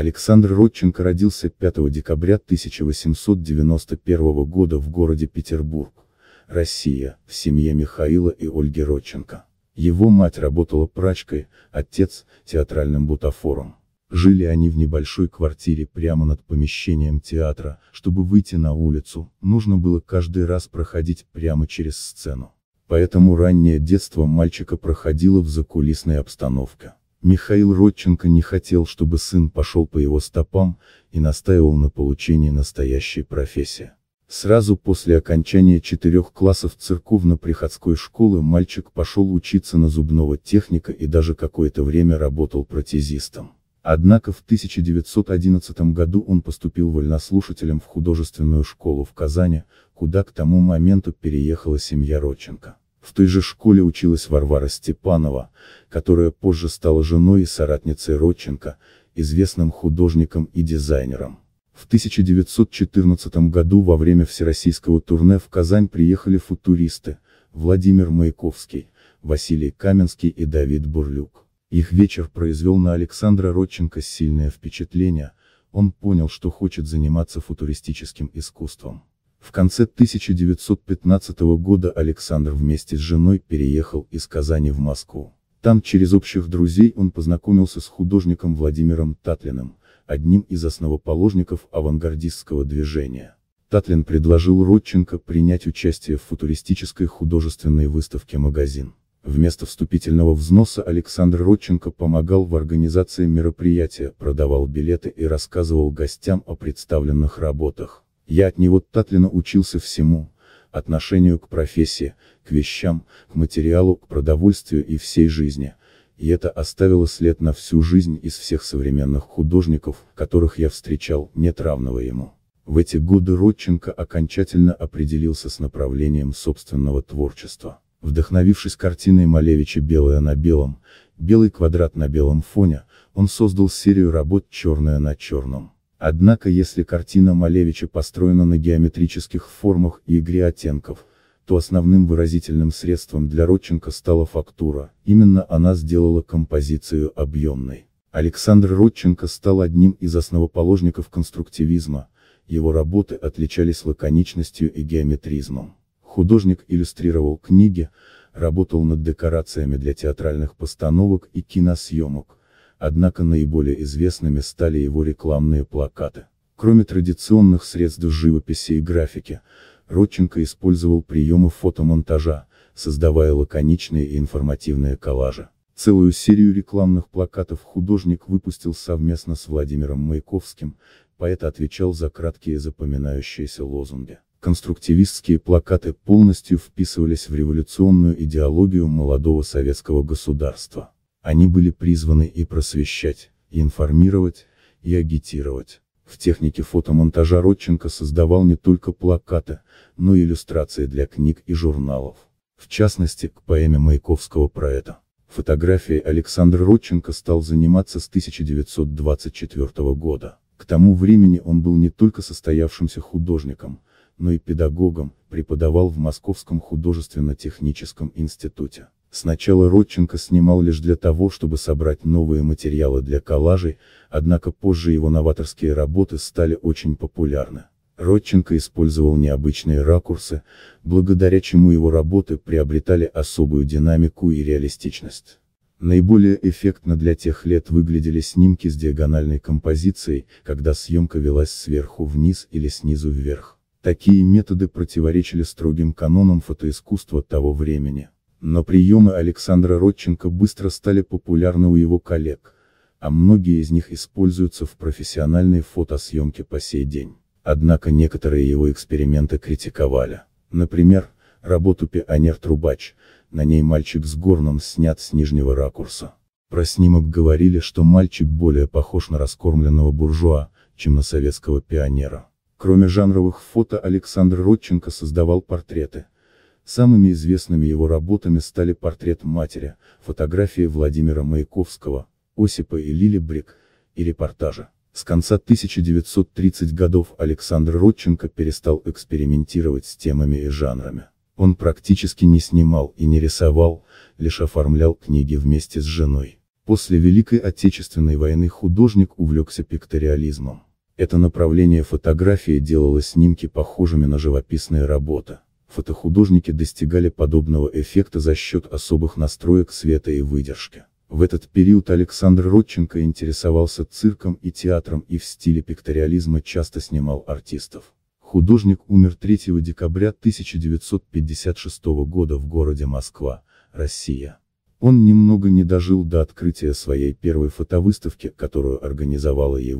Александр Родченко родился 5 декабря 1891 года в городе Петербург, Россия, в семье Михаила и Ольги Родченко. Его мать работала прачкой, отец – театральным бутафором. Жили они в небольшой квартире прямо над помещением театра, чтобы выйти на улицу, нужно было каждый раз проходить прямо через сцену. Поэтому раннее детство мальчика проходило в закулисной обстановке. Михаил Родченко не хотел, чтобы сын пошел по его стопам, и настаивал на получении настоящей профессии. Сразу после окончания четырех классов церковно-приходской школы мальчик пошел учиться на зубного техника и даже какое-то время работал протезистом. Однако в 1911 году он поступил вольнослушателем в художественную школу в Казани, куда к тому моменту переехала семья Родченко. В той же школе училась Варвара Степанова, которая позже стала женой и соратницей Родченко, известным художником и дизайнером. В 1914 году во время всероссийского турне в Казань приехали футуристы, Владимир Маяковский, Василий Каменский и Давид Бурлюк. Их вечер произвел на Александра Родченко сильное впечатление, он понял, что хочет заниматься футуристическим искусством. В конце 1915 года Александр вместе с женой переехал из Казани в Москву. Там через общих друзей он познакомился с художником Владимиром Татлиным, одним из основоположников авангардистского движения. Татлин предложил Родченко принять участие в футуристической художественной выставке «Магазин». Вместо вступительного взноса Александр Родченко помогал в организации мероприятия, продавал билеты и рассказывал гостям о представленных работах. Я от него татлино учился всему, отношению к профессии, к вещам, к материалу, к продовольствию и всей жизни. И это оставило след на всю жизнь из всех современных художников, которых я встречал, нет равного ему. В эти годы Родченко окончательно определился с направлением собственного творчества. Вдохновившись картиной Малевича «Белое на белом», «Белый квадрат на белом фоне», он создал серию работ «Черное на черном». Однако если картина Малевича построена на геометрических формах и игре оттенков, то основным выразительным средством для Родченко стала фактура, именно она сделала композицию объемной. Александр Родченко стал одним из основоположников конструктивизма, его работы отличались лаконичностью и геометризмом. Художник иллюстрировал книги, работал над декорациями для театральных постановок и киносъемок, однако наиболее известными стали его рекламные плакаты. Кроме традиционных средств живописи и графики, Родченко использовал приемы фотомонтажа, создавая лаконичные и информативные коллажи. Целую серию рекламных плакатов художник выпустил совместно с Владимиром Маяковским, поэт отвечал за краткие запоминающиеся лозунги. Конструктивистские плакаты полностью вписывались в революционную идеологию молодого советского государства. Они были призваны и просвещать, и информировать, и агитировать. В технике фотомонтажа Родченко создавал не только плакаты, но и иллюстрации для книг и журналов. В частности, к поэме Маяковского про это. Фотографией Александр Родченко стал заниматься с 1924 года. К тому времени он был не только состоявшимся художником, но и педагогом, преподавал в Московском художественно-техническом институте. Сначала Родченко снимал лишь для того, чтобы собрать новые материалы для коллажей, однако позже его новаторские работы стали очень популярны. Родченко использовал необычные ракурсы, благодаря чему его работы приобретали особую динамику и реалистичность. Наиболее эффектно для тех лет выглядели снимки с диагональной композицией, когда съемка велась сверху вниз или снизу вверх. Такие методы противоречили строгим канонам фотоискусства того времени. Но приемы Александра Родченко быстро стали популярны у его коллег, а многие из них используются в профессиональной фотосъемке по сей день. Однако некоторые его эксперименты критиковали. Например, работу «Пионер Трубач», на ней мальчик с горном снят с нижнего ракурса. Про снимок говорили, что мальчик более похож на раскормленного буржуа, чем на советского пионера. Кроме жанровых фото Александр Родченко создавал портреты. Самыми известными его работами стали портрет матери, фотографии Владимира Маяковского, Осипа и Лили Брик, и репортажи. С конца 1930 х годов Александр Родченко перестал экспериментировать с темами и жанрами. Он практически не снимал и не рисовал, лишь оформлял книги вместе с женой. После Великой Отечественной войны художник увлекся пикториализмом. Это направление фотографии делало снимки похожими на живописные работы. Фотохудожники достигали подобного эффекта за счет особых настроек света и выдержки. В этот период Александр Родченко интересовался цирком и театром и в стиле пикториализма часто снимал артистов. Художник умер 3 декабря 1956 года в городе Москва, Россия. Он немного не дожил до открытия своей первой фотовыставки, которую организовала его.